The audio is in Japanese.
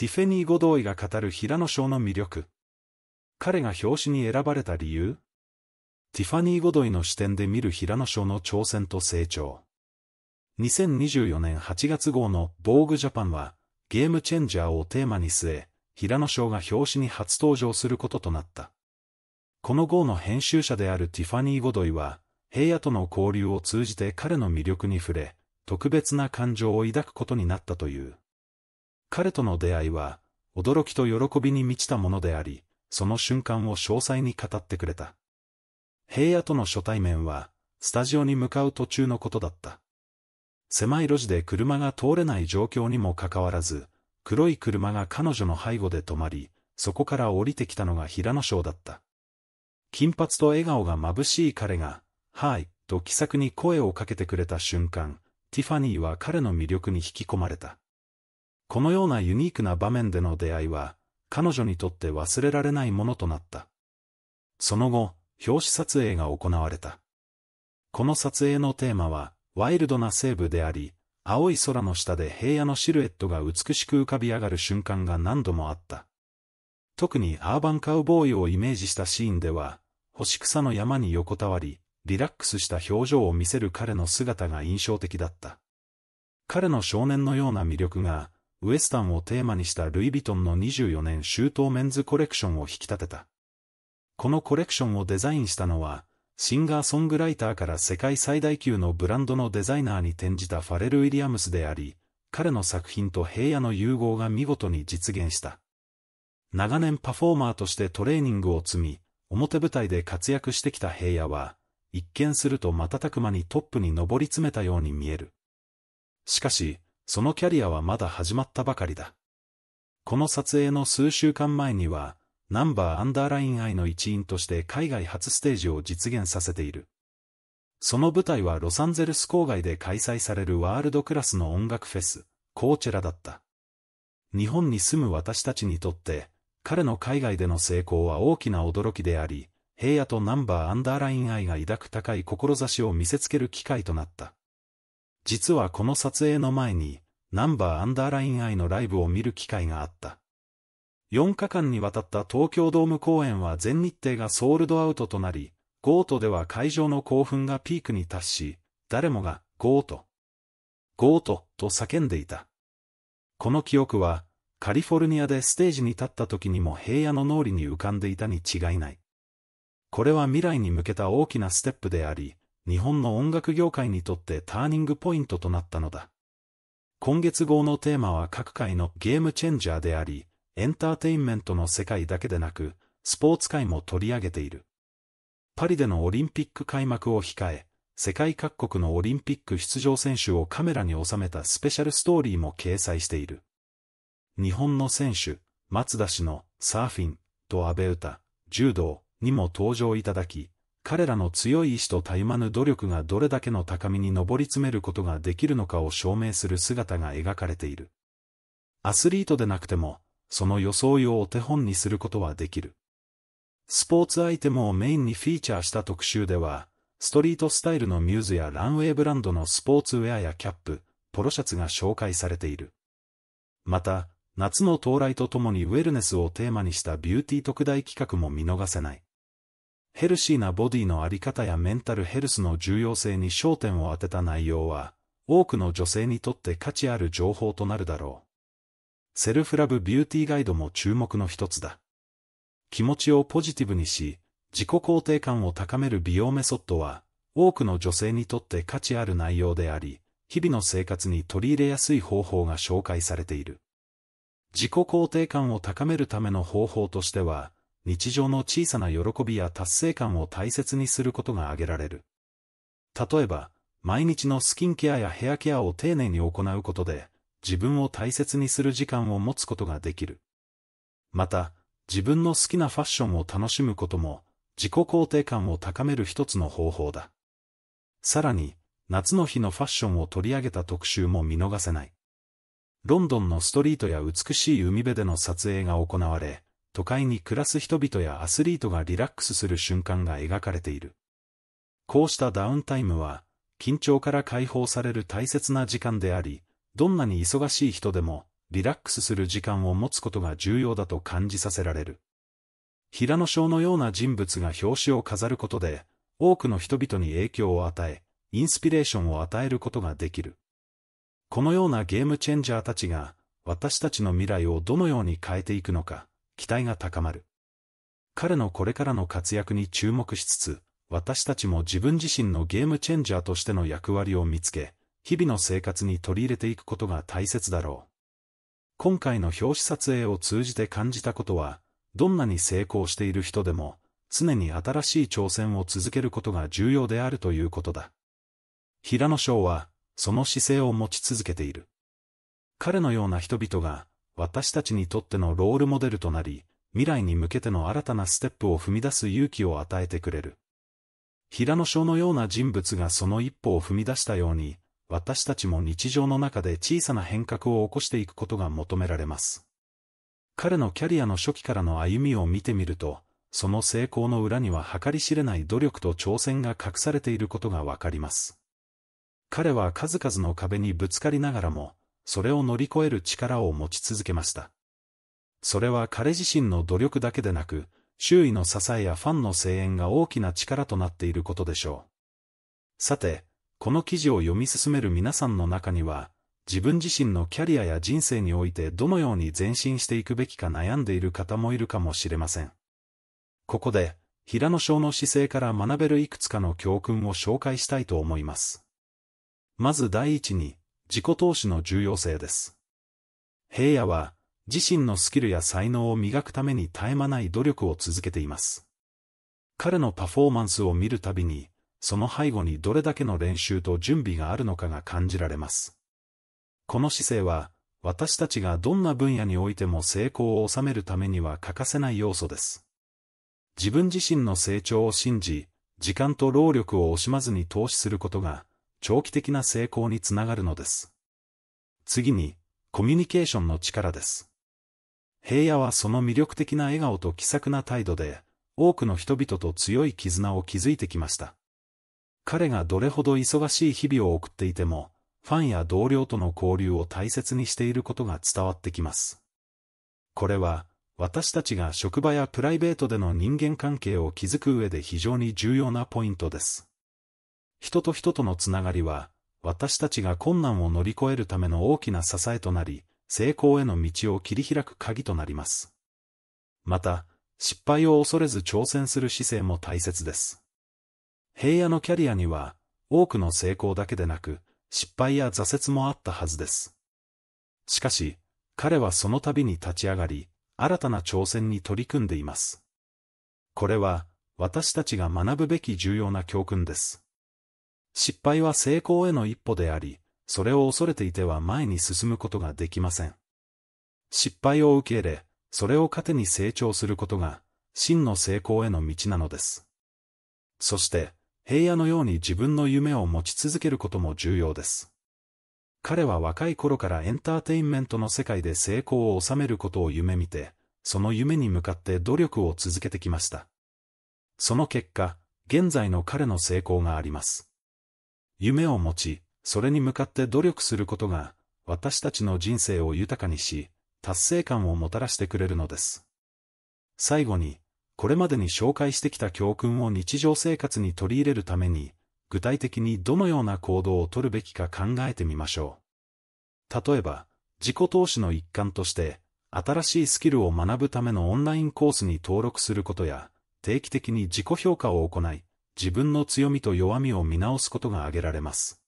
ティフェニー・ゴドーイが語る平野賞の魅力。彼が表紙に選ばれた理由ティファニー・ゴドイの視点で見る平野賞の挑戦と成長。2024年8月号の Vogue Japan は、ゲームチェンジャーをテーマに据え、平野賞が表紙に初登場することとなった。この号の編集者であるティファニー・ゴドイは、平野との交流を通じて彼の魅力に触れ、特別な感情を抱くことになったという。彼との出会いは、驚きと喜びに満ちたものであり、その瞬間を詳細に語ってくれた。平野との初対面は、スタジオに向かう途中のことだった。狭い路地で車が通れない状況にもかかわらず、黒い車が彼女の背後で止まり、そこから降りてきたのが平野翔だった。金髪と笑顔が眩しい彼が、はい、と気さくに声をかけてくれた瞬間、ティファニーは彼の魅力に引き込まれた。このようなユニークな場面での出会いは、彼女にとって忘れられないものとなった。その後、表紙撮影が行われた。この撮影のテーマは、ワイルドな西部であり、青い空の下で平野のシルエットが美しく浮かび上がる瞬間が何度もあった。特にアーバンカウボーイをイメージしたシーンでは、星草の山に横たわり、リラックスした表情を見せる彼の姿が印象的だった。彼の少年のような魅力が、ウエスタンをテーマにしたルイ・ヴィトンの24年周到メンズコレクションを引き立てた。このコレクションをデザインしたのは、シンガーソングライターから世界最大級のブランドのデザイナーに転じたファレル・ウィリアムスであり、彼の作品と平野の融合が見事に実現した。長年パフォーマーとしてトレーニングを積み、表舞台で活躍してきた平野は、一見すると瞬く間にトップに上り詰めたように見える。しかし、そのキャリアはまだ始まったばかりだ。この撮影の数週間前には、ナンバーアンダーライン I の一員として海外初ステージを実現させている。その舞台はロサンゼルス郊外で開催されるワールドクラスの音楽フェス、コーチェラだった。日本に住む私たちにとって、彼の海外での成功は大きな驚きであり、平野とナンバーアンダーライン愛が抱く高い志を見せつける機会となった。実はこの撮影の前に、ナンバーアンダーラインアイのライブを見る機会があった。4日間にわたった東京ドーム公演は全日程がソールドアウトとなり、ゴートでは会場の興奮がピークに達し、誰もが、ゴート、ゴート、と叫んでいた。この記憶は、カリフォルニアでステージに立った時にも平野の脳裏に浮かんでいたに違いない。これは未来に向けた大きなステップであり、日本の音楽業界にとってターニングポイントとなったのだ。今月号のテーマは各界のゲームチェンジャーであり、エンターテインメントの世界だけでなく、スポーツ界も取り上げている。パリでのオリンピック開幕を控え、世界各国のオリンピック出場選手をカメラに収めたスペシャルストーリーも掲載している。日本の選手、松田氏のサーフィンと阿部詩、柔道にも登場いただき、彼らの強い意志とたゆまぬ努力がどれだけの高みに上り詰めることができるのかを証明する姿が描かれている。アスリートでなくても、その装いをお手本にすることはできる。スポーツアイテムをメインにフィーチャーした特集では、ストリートスタイルのミューズやランウェイブランドのスポーツウェアやキャップ、ポロシャツが紹介されている。また、夏の到来とともにウェルネスをテーマにしたビューティー特大企画も見逃せない。ヘルシーなボディのあり方やメンタルヘルスの重要性に焦点を当てた内容は、多くの女性にとって価値ある情報となるだろう。セルフラブビューティーガイドも注目の一つだ。気持ちをポジティブにし、自己肯定感を高める美容メソッドは、多くの女性にとって価値ある内容であり、日々の生活に取り入れやすい方法が紹介されている。自己肯定感を高めるための方法としては、日常の小さな喜びや達成感を大切にすることが挙げられる。例えば、毎日のスキンケアやヘアケアを丁寧に行うことで、自分を大切にする時間を持つことができる。また、自分の好きなファッションを楽しむことも、自己肯定感を高める一つの方法だ。さらに、夏の日のファッションを取り上げた特集も見逃せない。ロンドンのストリートや美しい海辺での撮影が行われ、都会に暮らす人々やアスリートがリラックスする瞬間が描かれている。こうしたダウンタイムは、緊張から解放される大切な時間であり、どんなに忙しい人でも、リラックスする時間を持つことが重要だと感じさせられる。平野翔のような人物が表紙を飾ることで、多くの人々に影響を与え、インスピレーションを与えることができる。このようなゲームチェンジャーたちが、私たちの未来をどのように変えていくのか、期待が高まる。彼のこれからの活躍に注目しつつ、私たちも自分自身のゲームチェンジャーとしての役割を見つけ、日々の生活に取り入れていくことが大切だろう。今回の表紙撮影を通じて感じたことは、どんなに成功している人でも、常に新しい挑戦を続けることが重要であるということだ。平野翔は、その姿勢を持ち続けている。彼のような人々が、私たちにとってのロールモデルとなり、未来に向けての新たなステップを踏み出す勇気を与えてくれる。平野翔のような人物がその一歩を踏み出したように、私たちも日常の中で小さな変革を起こしていくことが求められます。彼のキャリアの初期からの歩みを見てみると、その成功の裏には計り知れない努力と挑戦が隠されていることがわかります。彼は数々の壁にぶつかりながらも、それを乗り越える力を持ち続けました。それは彼自身の努力だけでなく、周囲の支えやファンの声援が大きな力となっていることでしょう。さて、この記事を読み進める皆さんの中には、自分自身のキャリアや人生においてどのように前進していくべきか悩んでいる方もいるかもしれません。ここで、平野翔の姿勢から学べるいくつかの教訓を紹介したいと思います。まず第一に、自己投資の重要性です。平野は、自身のスキルや才能を磨くために絶え間ない努力を続けています。彼のパフォーマンスを見るたびに、その背後にどれだけの練習と準備があるのかが感じられます。この姿勢は、私たちがどんな分野においても成功を収めるためには欠かせない要素です。自分自身の成長を信じ、時間と労力を惜しまずに投資することが、長期的な成功につながるのです。次に、コミュニケーションの力です。平野はその魅力的な笑顔と気さくな態度で、多くの人々と強い絆を築いてきました。彼がどれほど忙しい日々を送っていても、ファンや同僚との交流を大切にしていることが伝わってきます。これは、私たちが職場やプライベートでの人間関係を築く上で非常に重要なポイントです。人と人とのつながりは、私たちが困難を乗り越えるための大きな支えとなり、成功への道を切り開く鍵となります。また、失敗を恐れず挑戦する姿勢も大切です。平野のキャリアには、多くの成功だけでなく、失敗や挫折もあったはずです。しかし、彼はその度に立ち上がり、新たな挑戦に取り組んでいます。これは、私たちが学ぶべき重要な教訓です。失敗は成功への一歩であり、それを恐れていては前に進むことができません。失敗を受け入れ、それを糧に成長することが、真の成功への道なのです。そして、平野のように自分の夢を持ち続けることも重要です。彼は若い頃からエンターテインメントの世界で成功を収めることを夢見て、その夢に向かって努力を続けてきました。その結果、現在の彼の成功があります。夢を持ち、それに向かって努力することが、私たちの人生を豊かにし、達成感をもたらしてくれるのです。最後に、これまでに紹介してきた教訓を日常生活に取り入れるために、具体的にどのような行動をとるべきか考えてみましょう。例えば、自己投資の一環として、新しいスキルを学ぶためのオンラインコースに登録することや、定期的に自己評価を行い、自分の強みと弱みを見直すことが挙げられます。